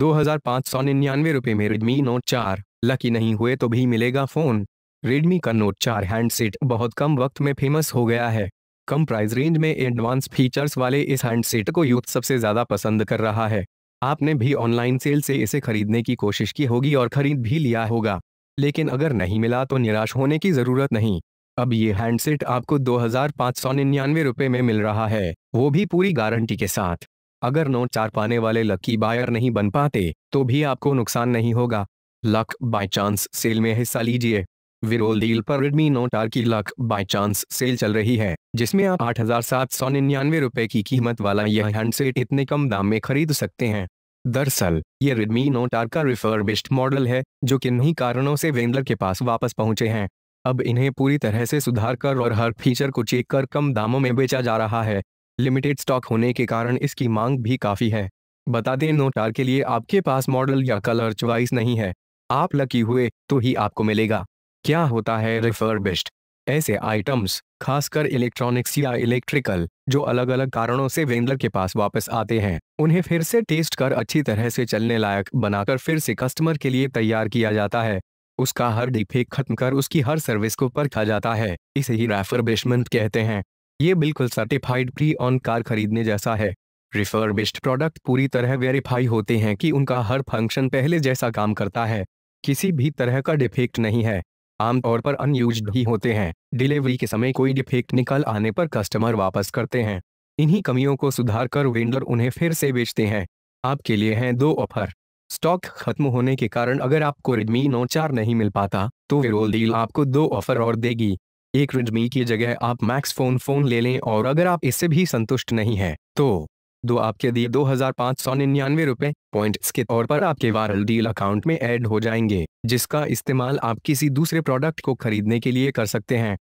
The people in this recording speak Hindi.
दो हजार पाँच सौ निन्यानवे रुपये में रेडमी नोट चार लकी नहीं हुए तो भी मिलेगा फोन रेडमी का नोट चार हैंडसेट बहुत कम वक्त में फेमस हो गया है कम प्राइस रेंज में एडवांस फीचर्स वाले इस हैंडसेट को यूथ सबसे ज़्यादा पसंद कर रहा है आपने भी ऑनलाइन सेल से इसे खरीदने की कोशिश की होगी और खरीद भी लिया होगा लेकिन अगर नहीं मिला तो निराश होने की ज़रूरत नहीं अब ये हैंडसेट आपको दो हजार पाँच सौ निन्यानवे रुपये में मिल रहा है वो भी पूरी गारंटी के साथ अगर नोट चार पाने वाले लकी बायर नहीं बन पाते तो भी आपको नुकसान नहीं होगा लक बाय चांस सेल में हिस्सा लीजिए विरोल डील पर रेडमी नोट आर की लक बाय चांस सेल चल रही है जिसमें आप आठ हजार सात सौ निन्यानवे रुपए की कीमत वाला यह हैंडसेट इतने कम दाम में खरीद सकते हैं दरअसल ये रेडमी नोट आर का रिफर्बिश्ड मॉडल है जो किन्हीं कारणों से वेंडर के पास वापस पहुंचे हैं अब इन्हें पूरी तरह से सुधार कर और हर फीचर को चेक कर कम दामों में बेचा जा रहा है लिमिटेड स्टॉक होने के कारण इसकी मांग भी काफ़ी है बता दें नोटार के लिए आपके पास मॉडल या कलर च्वाइस नहीं है आप लकी हुए तो ही आपको मिलेगा क्या होता है रिफर्बिश्ड ऐसे आइटम्स खासकर इलेक्ट्रॉनिक्स या इलेक्ट्रिकल जो अलग अलग कारणों से वेंडर के पास वापस आते हैं उन्हें फिर से टेस्ट कर अच्छी तरह से चलने लायक बनाकर फिर से कस्टमर के लिए तैयार किया जाता है उसका हर डिफेक्ट खत्म कर उसकी हर सर्विस को परखा जाता है इसे ही रेफरबिशमेंट कहते हैं ये बिल्कुल सर्टिफाइड प्री ऑन कार खरीदने जैसा है रिफर्बिश्ड प्रोडक्ट पूरी तरह वेरीफाई होते हैं कि उनका हर फंक्शन पहले जैसा काम करता है किसी भी तरह का डिफेक्ट नहीं है आमतौर पर अनयूज ही होते हैं डिलीवरी के समय कोई डिफेक्ट निकल आने पर कस्टमर वापस करते हैं इन्हीं कमियों को सुधार कर वेंडर उन्हें फिर से बेचते हैं आपके लिए हैं दो ऑफर स्टॉक खत्म होने के कारण अगर आपको रेडमी नौ चार नहीं मिल पाता तो वे रोल डील आपको दो ऑफर और देगी एक रेडमी की जगह आप मैक्स फोन फोन ले लें और अगर आप इससे भी संतुष्ट नहीं हैं तो दो आपके दिए दो हजार पाँच सौ निन्यानवे रुपए पॉइंट के तौर पर आपके वायरल डील अकाउंट में ऐड हो जाएंगे जिसका इस्तेमाल आप किसी दूसरे प्रोडक्ट को खरीदने के लिए कर सकते हैं